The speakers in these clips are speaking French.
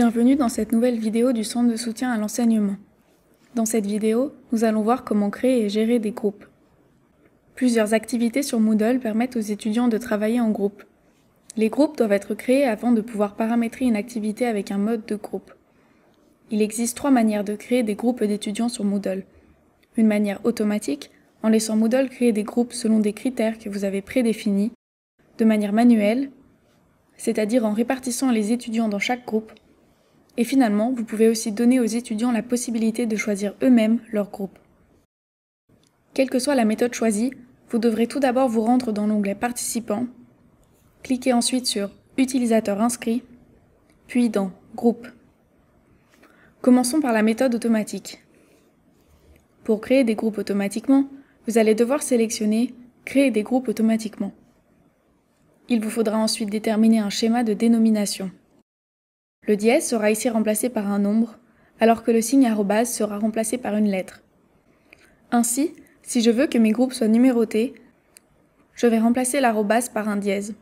Bienvenue dans cette nouvelle vidéo du Centre de soutien à l'enseignement. Dans cette vidéo, nous allons voir comment créer et gérer des groupes. Plusieurs activités sur Moodle permettent aux étudiants de travailler en groupe. Les groupes doivent être créés avant de pouvoir paramétrer une activité avec un mode de groupe. Il existe trois manières de créer des groupes d'étudiants sur Moodle. Une manière automatique, en laissant Moodle créer des groupes selon des critères que vous avez prédéfinis, de manière manuelle, c'est-à-dire en répartissant les étudiants dans chaque groupe et finalement, vous pouvez aussi donner aux étudiants la possibilité de choisir eux-mêmes leur groupe. Quelle que soit la méthode choisie, vous devrez tout d'abord vous rendre dans l'onglet Participants, cliquez ensuite sur Utilisateur inscrit, puis dans Groupe. Commençons par la méthode automatique. Pour créer des groupes automatiquement, vous allez devoir sélectionner Créer des groupes automatiquement. Il vous faudra ensuite déterminer un schéma de dénomination. Le dièse sera ici remplacé par un nombre, alors que le signe arrobase sera remplacé par une lettre. Ainsi, si je veux que mes groupes soient numérotés, je vais remplacer l'arrobase par un dièse.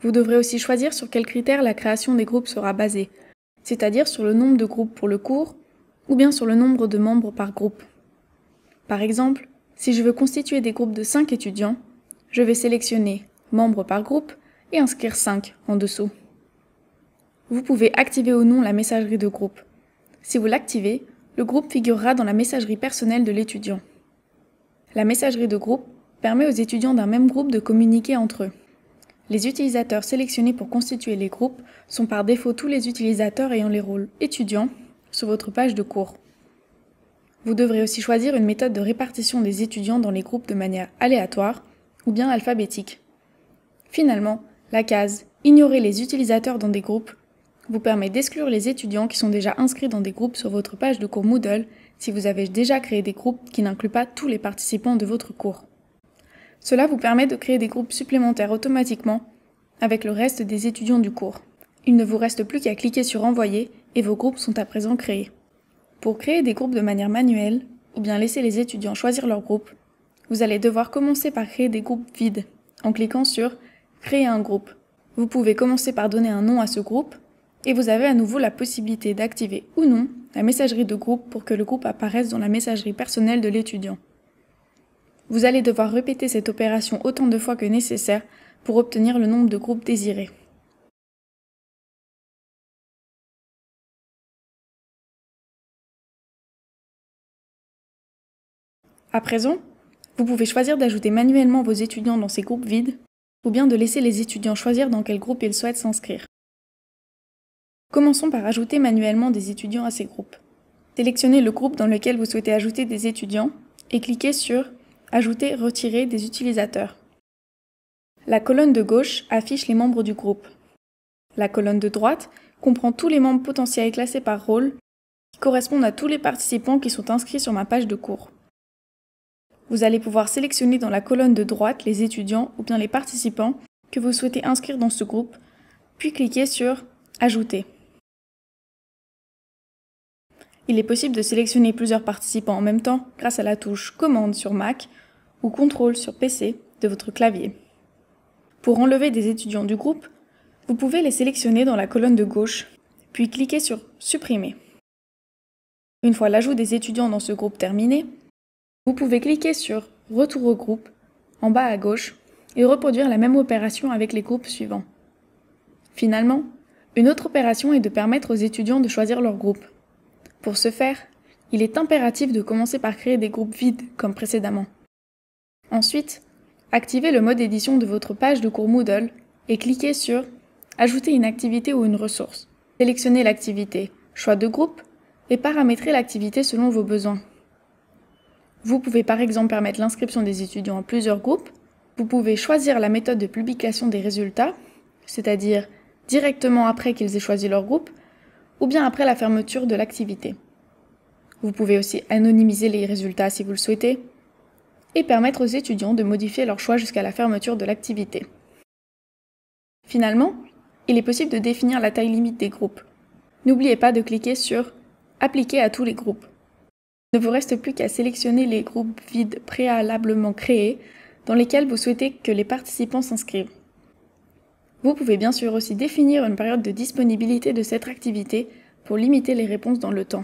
Vous devrez aussi choisir sur quels critères la création des groupes sera basée, c'est-à-dire sur le nombre de groupes pour le cours ou bien sur le nombre de membres par groupe. Par exemple, si je veux constituer des groupes de 5 étudiants, je vais sélectionner membres par groupe et inscrire 5 en dessous vous pouvez activer ou non la messagerie de groupe. Si vous l'activez, le groupe figurera dans la messagerie personnelle de l'étudiant. La messagerie de groupe permet aux étudiants d'un même groupe de communiquer entre eux. Les utilisateurs sélectionnés pour constituer les groupes sont par défaut tous les utilisateurs ayant les rôles étudiants sur votre page de cours. Vous devrez aussi choisir une méthode de répartition des étudiants dans les groupes de manière aléatoire ou bien alphabétique. Finalement, la case Ignorer les utilisateurs dans des groupes vous permet d'exclure les étudiants qui sont déjà inscrits dans des groupes sur votre page de cours Moodle si vous avez déjà créé des groupes qui n'incluent pas tous les participants de votre cours. Cela vous permet de créer des groupes supplémentaires automatiquement avec le reste des étudiants du cours. Il ne vous reste plus qu'à cliquer sur Envoyer et vos groupes sont à présent créés. Pour créer des groupes de manière manuelle, ou bien laisser les étudiants choisir leur groupe, vous allez devoir commencer par créer des groupes vides en cliquant sur Créer un groupe. Vous pouvez commencer par donner un nom à ce groupe et vous avez à nouveau la possibilité d'activer ou non la messagerie de groupe pour que le groupe apparaisse dans la messagerie personnelle de l'étudiant. Vous allez devoir répéter cette opération autant de fois que nécessaire pour obtenir le nombre de groupes désirés. À présent, vous pouvez choisir d'ajouter manuellement vos étudiants dans ces groupes vides ou bien de laisser les étudiants choisir dans quel groupe ils souhaitent s'inscrire. Commençons par ajouter manuellement des étudiants à ces groupes. Sélectionnez le groupe dans lequel vous souhaitez ajouter des étudiants et cliquez sur Ajouter, retirer des utilisateurs. La colonne de gauche affiche les membres du groupe. La colonne de droite comprend tous les membres potentiels classés par rôle qui correspondent à tous les participants qui sont inscrits sur ma page de cours. Vous allez pouvoir sélectionner dans la colonne de droite les étudiants ou bien les participants que vous souhaitez inscrire dans ce groupe, puis cliquez sur Ajouter. Il est possible de sélectionner plusieurs participants en même temps grâce à la touche Commande sur Mac ou Contrôle sur PC de votre clavier. Pour enlever des étudiants du groupe, vous pouvez les sélectionner dans la colonne de gauche, puis cliquer sur Supprimer. Une fois l'ajout des étudiants dans ce groupe terminé, vous pouvez cliquer sur Retour au groupe en bas à gauche et reproduire la même opération avec les groupes suivants. Finalement, une autre opération est de permettre aux étudiants de choisir leur groupe. Pour ce faire, il est impératif de commencer par créer des groupes vides, comme précédemment. Ensuite, activez le mode édition de votre page de cours Moodle et cliquez sur Ajouter une activité ou une ressource. Sélectionnez l'activité, choix de groupe et paramétrez l'activité selon vos besoins. Vous pouvez par exemple permettre l'inscription des étudiants à plusieurs groupes. Vous pouvez choisir la méthode de publication des résultats, c'est-à-dire directement après qu'ils aient choisi leur groupe, ou bien après la fermeture de l'activité. Vous pouvez aussi anonymiser les résultats si vous le souhaitez et permettre aux étudiants de modifier leur choix jusqu'à la fermeture de l'activité. Finalement, il est possible de définir la taille limite des groupes. N'oubliez pas de cliquer sur Appliquer à tous les groupes. Il ne vous reste plus qu'à sélectionner les groupes vides préalablement créés dans lesquels vous souhaitez que les participants s'inscrivent. Vous pouvez bien sûr aussi définir une période de disponibilité de cette activité pour limiter les réponses dans le temps.